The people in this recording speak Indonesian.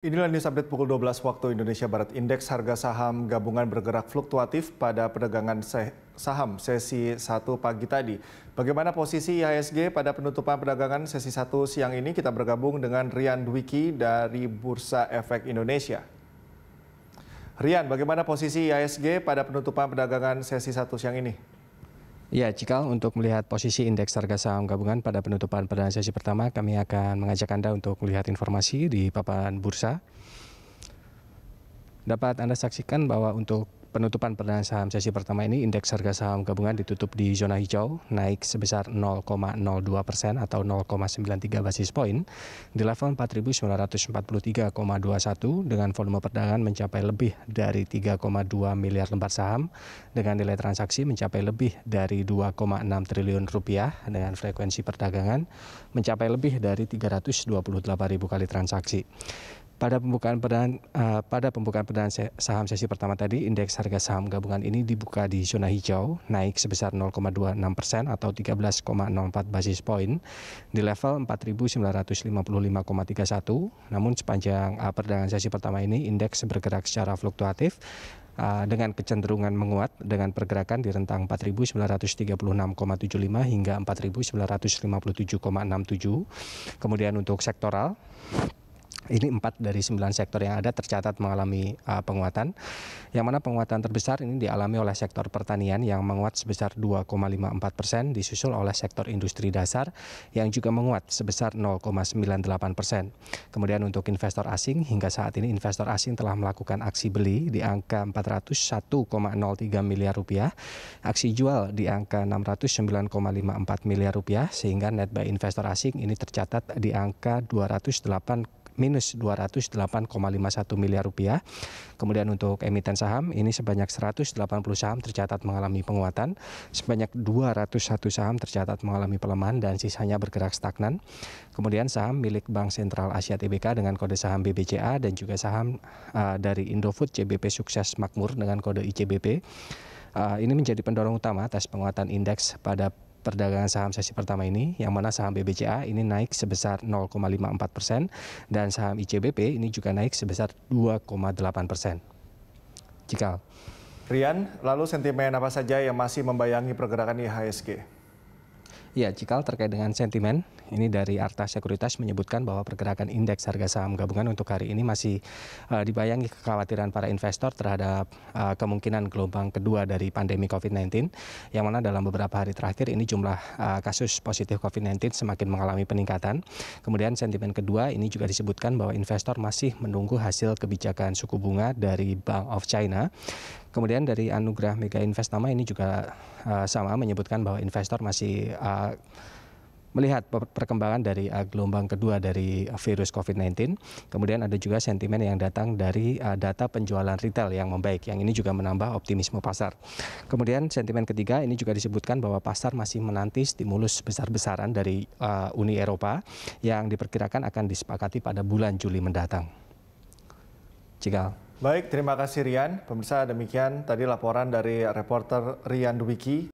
Inilah news update pukul 12 waktu Indonesia Barat. Indeks harga saham gabungan bergerak fluktuatif pada perdagangan saham sesi 1 pagi tadi. Bagaimana posisi IHSG pada penutupan perdagangan sesi 1 siang ini? Kita bergabung dengan Rian Dwiki dari Bursa Efek Indonesia. Rian, bagaimana posisi IHSG pada penutupan perdagangan sesi 1 siang ini? Ya, Cikal, untuk melihat posisi indeks harga saham gabungan pada penutupan perdana sesi pertama, kami akan mengajak Anda untuk melihat informasi di papan bursa. Dapat Anda saksikan bahwa untuk Penutupan perdana saham sesi pertama ini indeks harga saham gabungan ditutup di zona hijau naik sebesar 0,02 persen atau 0,93 basis poin di level 4.943,21 dengan volume perdagangan mencapai lebih dari 3,2 miliar lembar saham dengan nilai transaksi mencapai lebih dari 2,6 triliun rupiah dengan frekuensi perdagangan mencapai lebih dari 328 ribu kali transaksi. Pada pembukaan perdana uh, pada pembukaan perdana saham sesi pertama tadi, indeks harga saham gabungan ini dibuka di zona hijau, naik sebesar 0,26 persen atau 13,04 basis point di level 4.955,31. Namun sepanjang uh, perdagangan sesi pertama ini, indeks bergerak secara fluktuatif eh, dengan kecenderungan menguat dengan pergerakan di rentang 4.936,75 hingga 4.957,67. Kemudian untuk sektoral ini empat dari sembilan sektor yang ada tercatat mengalami uh, penguatan. Yang mana penguatan terbesar ini dialami oleh sektor pertanian yang menguat sebesar 2,54 persen, disusul oleh sektor industri dasar yang juga menguat sebesar 0,98 persen. Kemudian untuk investor asing, hingga saat ini investor asing telah melakukan aksi beli di angka 401,03 miliar rupiah, aksi jual di angka 609,54 miliar rupiah, sehingga net buy investor asing ini tercatat di angka 208 minus 208,51 miliar rupiah. Kemudian untuk emiten saham ini sebanyak 180 saham tercatat mengalami penguatan, sebanyak 201 saham tercatat mengalami pelemahan dan sisanya bergerak stagnan. Kemudian saham milik Bank Sentral Asia Tbk dengan kode saham BBCA dan juga saham uh, dari Indofood CBP Sukses Makmur dengan kode ICBP. Uh, ini menjadi pendorong utama atas penguatan indeks pada perdagangan saham sesi pertama ini, yang mana saham BBCA ini naik sebesar 0,54 persen dan saham ICBP ini juga naik sebesar 2,8 persen. Cikal. Rian, lalu sentimen apa saja yang masih membayangi pergerakan IHSG? Ya, Cikal terkait dengan sentimen, ini dari Arta Sekuritas menyebutkan bahwa pergerakan indeks harga saham gabungan untuk hari ini masih uh, dibayangi kekhawatiran para investor terhadap uh, kemungkinan gelombang kedua dari pandemi COVID-19, yang mana dalam beberapa hari terakhir ini jumlah uh, kasus positif COVID-19 semakin mengalami peningkatan. Kemudian sentimen kedua ini juga disebutkan bahwa investor masih menunggu hasil kebijakan suku bunga dari Bank of China. Kemudian dari anugerah Mega Invest Nama ini juga uh, sama menyebutkan bahwa investor masih uh, melihat perkembangan dari uh, gelombang kedua dari virus COVID-19. Kemudian ada juga sentimen yang datang dari uh, data penjualan retail yang membaik, yang ini juga menambah optimisme pasar. Kemudian sentimen ketiga ini juga disebutkan bahwa pasar masih menanti stimulus besar-besaran dari uh, Uni Eropa yang diperkirakan akan disepakati pada bulan Juli mendatang. Cikal. Baik, terima kasih Rian. Pemirsa demikian tadi laporan dari reporter Rian Dwiki.